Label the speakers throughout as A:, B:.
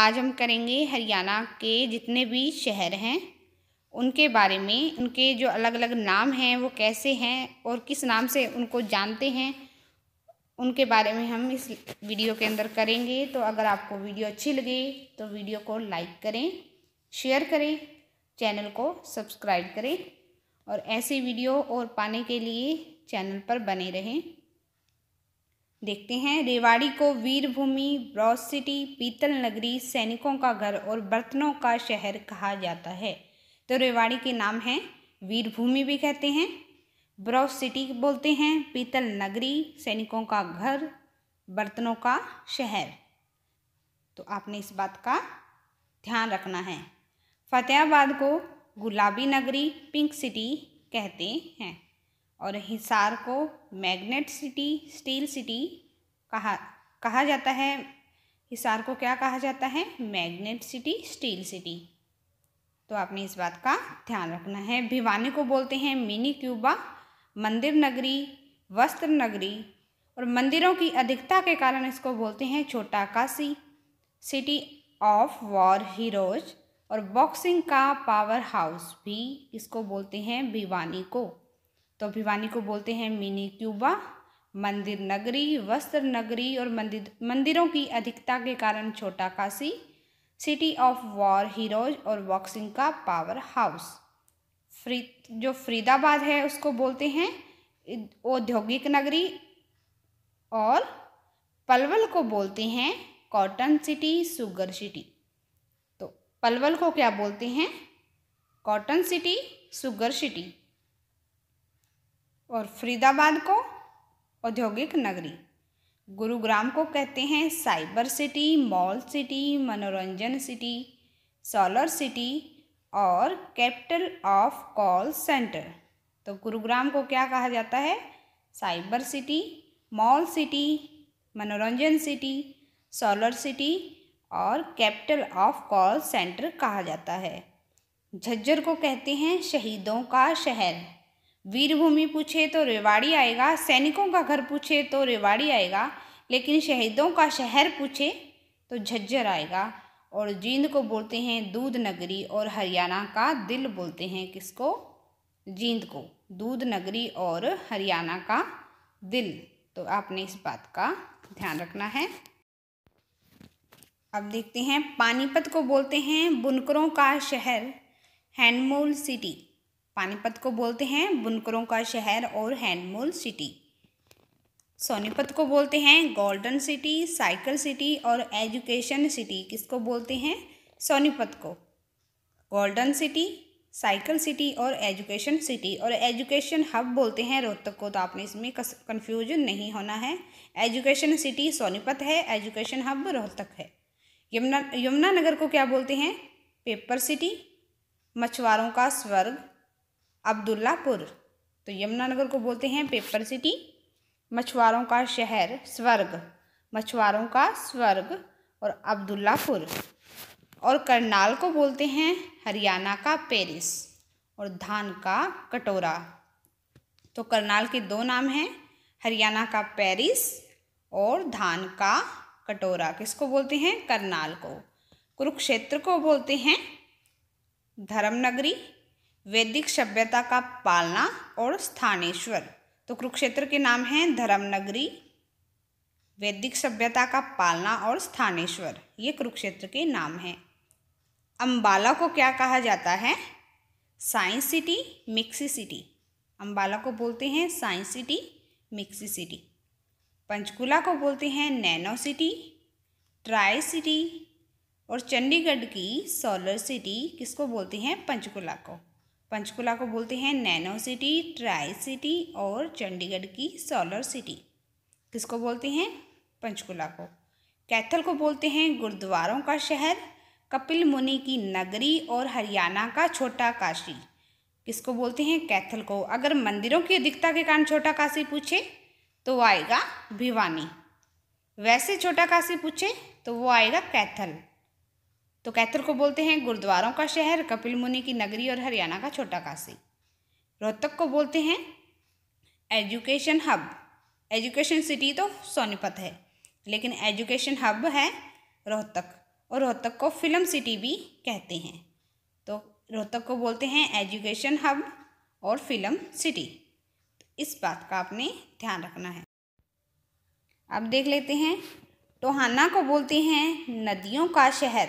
A: आज हम करेंगे हरियाणा के जितने भी शहर हैं उनके बारे में उनके जो अलग अलग नाम हैं वो कैसे हैं और किस नाम से उनको जानते हैं उनके बारे में हम इस वीडियो के अंदर करेंगे तो अगर आपको वीडियो अच्छी लगे तो वीडियो को लाइक करें शेयर करें चैनल को सब्सक्राइब करें और ऐसी वीडियो और पाने के लिए चैनल पर बने रहें देखते हैं रेवाड़ी को वीरभूमि ब्रॉस सिटी पीतल नगरी सैनिकों का घर और बर्तनों का शहर कहा जाता है तो रेवाड़ी के नाम हैं वीरभूमि भी कहते हैं ब्रॉस सिटी बोलते हैं पीतल नगरी सैनिकों का घर बर्तनों का शहर तो आपने इस बात का ध्यान रखना है फतेहाबाद को गुलाबी नगरी पिंक सिटी कहते हैं और हिसार को मैग्नेट सिटी स्टील सिटी कहा कहा जाता है हिसार को क्या कहा जाता है मैग्नेट सिटी स्टील सिटी तो आपने इस बात का ध्यान रखना है भिवानी को बोलते हैं मिनी क्यूबा मंदिर नगरी वस्त्र नगरी और मंदिरों की अधिकता के कारण इसको बोलते हैं Chhota Kashi city of war heroes और बॉक्सिंग का पावर हाउस भी इसको बोलते हैं भिवानी को तो भिवानी को बोलते हैं मिनी क्यूबा मंदिर नगरी वस्त्र नगरी और मंदिर मंदिरों की अधिकता के कारण Chhota Kashi city of war heroes और बॉक्सिंग का पावर हाउस फ्री जो फरीदाबाद है उसको बोलते हैं औद्योगिक नगरी और पलवल को बोलते हैं कॉटन सिटी सुगर सिटी तो पलवल को क्या बोलते हैं कॉटन सिटी सुगर सिटी और फरीदाबाद को औद्योगिक नगरी गुरुग्राम को कहते हैं साइबर सिटी मॉल सिटी मनोरंजन सिटी सोलर सिटी और कैपिटल ऑफ कॉल सेंटर तो गुरुग्राम को क्या कहा जाता है साइबर सिटी मॉल सिटी मनोरंजन सिटी सोलर सिटी और कैपिटल ऑफ कॉल सेंटर कहा जाता है झज्जर को कहते हैं शहीदों का शहर वीरभूमि पूछे तो रेवाड़ी आएगा सैनिकों का घर पूछे तो रेवाड़ी आएगा लेकिन शहीदों का शहर पूछे तो झज्जर आएगा और जींद को बोलते हैं दूध नगरी और हरियाणा का दिल बोलते हैं किसको जींद को दूध नगरी और हरियाणा का दिल तो आपने इस बात का ध्यान रखना है अब देखते हैं पानीपत को बोलते हैं बुनकरों का शहर हैंडमोल सिटी पानीपत को बोलते हैं बुनकरों का शहर और हैंडमूल सिटी सोनीपत को बोलते हैं गोल्डन सिटी साइकिल सिटी और एजुकेशन सिटी किसको बोलते हैं सोनीपत को गोल्डन सिटी साइकिल सिटी और एजुकेशन सिटी और एजुकेशन हब बोलते हैं रोहतक को तो आपने इसमें कन्फ्यूजन नहीं होना है एजुकेशन सिटी सोनीपत है एजुकेशन हब रोहतक है यमुना यमुनानगर को क्या बोलते हैं पेपर सिटी मछुआरों का स्वर्ग अब्दुल्लापुर तो यमुनानगर को बोलते हैं पेपर सिटी मछुआरों का शहर स्वर्ग मछुआरों का स्वर्ग और अब्दुल्लापुर और करनाल को बोलते हैं हरियाणा का पेरिस और धान का कटोरा तो करनाल के दो नाम हैं हरियाणा का पेरिस और धान का कटोरा किसको बोलते हैं करनाल को कुरुक्षेत्र को बोलते हैं धर्मनगरी वैदिक सभ्यता का पालना और स्थानेश्वर तो कुरुक्षेत्र के नाम हैं धर्मनगरी वैदिक सभ्यता का पालना और स्थानेश्वर ये कुरुक्षेत्र के नाम हैं अम्बाला को क्या कहा जाता है science city mixie city Ambala को बोलते हैं science city mixie city Panchkula को बोलते हैं नैनो सिटी ट्राई सिटी और चंडीगढ़ की सोलर सिटी किसको बोलते हैं पंचकुला को पंचकुला को बोलते हैं नैनो सिटी ट्राई सिटी और चंडीगढ़ की सोलर सिटी किसको बोलते हैं पंचकुला को कैथल को बोलते हैं गुरुद्वारों का शहर कपिल मुनि की नगरी और हरियाणा का छोटा काशी किसको बोलते हैं कैथल को अगर मंदिरों की अधिकता के कारण छोटा काशी पूछे तो वो आएगा भिवानी वैसे छोटा काशी पूछे तो वो आएगा कैथल तो कैथल को बोलते हैं गुरुद्वारों का शहर कपिल मुनि की नगरी और हरियाणा का छोटा काशी रोहतक को बोलते हैं एजुकेशन हब एजुकेशन सिटी तो सोनीपत है लेकिन एजुकेशन हब है रोहतक और रोहतक को फिल्म सिटी भी कहते हैं तो रोहतक को बोलते हैं एजुकेशन हब और फिल्म सिटी तो इस बात का आपने ध्यान रखना है अब देख लेते हैं टोहाना को बोलते हैं नदियों का शहर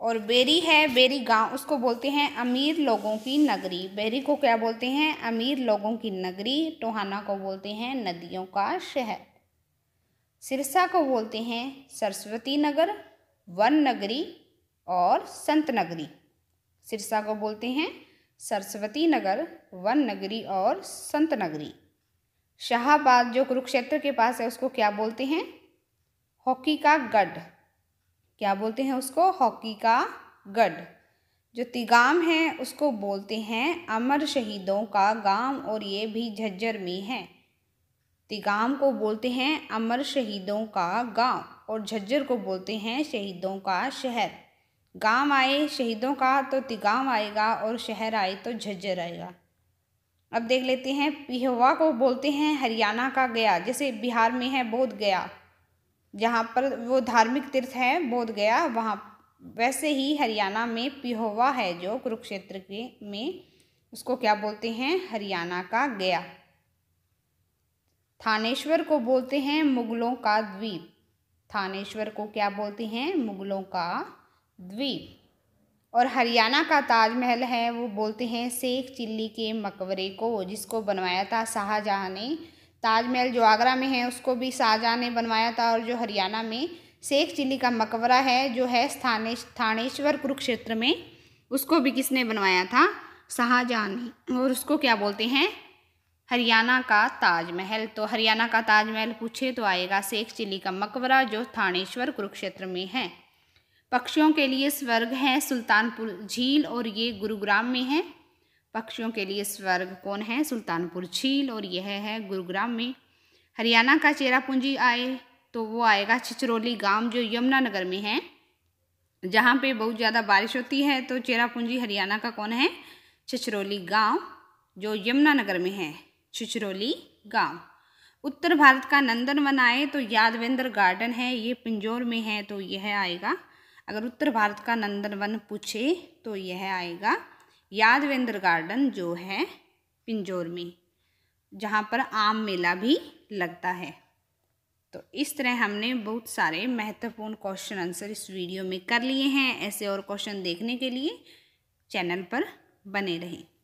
A: और बेरी है बेरी गांव उसको बोलते हैं अमीर लोगों की नगरी बेरी को क्या बोलते हैं अमीर लोगों की नगरी टोहाना को बोलते हैं नदियों का शहर सिरसा को बोलते हैं सरस्वती नगर वन नगरी और संत नगरी सिरसा को बोलते हैं सरस्वती नगर वन नगरी और संत नगरी शाहबाद जो कुरुक्षेत्र के पास है उसको क्या बोलते हैं हॉकी का गढ़ क्या बोलते हैं उसको हॉकी का गढ़ जो तिगाम है उसको बोलते हैं अमर शहीदों का गांव और ये भी झज्जर में है तिगाम को बोलते हैं अमर शहीदों का गांव और झज्जर को बोलते हैं शहीदों का शहर गांव आए शहीदों का तो तिगाम आएगा और शहर आए तो झज्जर आएगा अब देख लेते हैं पिहवा को बोलते हैं हरियाणा का गया जैसे बिहार में है बोध गया जहाँ पर वो धार्मिक तीर्थ है बोध गया वहाँ वैसे ही हरियाणा में पिहोवा है जो कुरुक्षेत्र के में उसको क्या बोलते हैं हरियाणा का गया थानेश्वर को बोलते हैं मुगलों का द्वीप थानेश्वर को क्या बोलते हैं मुगलों का द्वीप और हरियाणा का ताजमहल है वो बोलते हैं शेख चिल्ली के मकबरे को जिसको बनवाया था शाहजहाँ ने ताजमहल जो आगरा में है उसको भी शाहजहाँ ने बनवाया था और जो हरियाणा में शेख चिल्ली का मकबरा है जो है स्थाने थानेश्वर कुरुक्षेत्र में उसको भी किसने बनवाया था शाहजहाँ ने और उसको क्या बोलते हैं हरियाणा का ताजमहल तो हरियाणा का ताजमहल पूछे तो आएगा शेख चिल्ली का मकबरा जो थानेश्वर कुरुक्षेत्र में है पक्षियों के लिए स्वर्ग है सुल्तानपुर झील और ये गुरुग्राम में है पक्षियों के लिए स्वर्ग कौन है सुल्तानपुर झील और यह है गुरुग्राम में हरियाणा का चेरापूंजी आए तो वो आएगा छिचरौली गांव जो यमुनानगर में है जहाँ पे बहुत ज़्यादा बारिश होती है तो चेरापूंजी हरियाणा का कौन है छिचरौली गांव जो यमुनानगर में है छिचरौली गांव उत्तर भारत का नंदनवन आए तो यादवेंद्र गार्डन है ये पिंजौर में है तो यह आएगा अगर उत्तर भारत का नंदनवन पूछे तो यह आएगा यादवेंद्र गार्डन जो है पिंजौर में जहाँ पर आम मेला भी लगता है तो इस तरह हमने बहुत सारे महत्वपूर्ण क्वेश्चन आंसर इस वीडियो में कर लिए हैं ऐसे और क्वेश्चन देखने के लिए चैनल पर बने रहें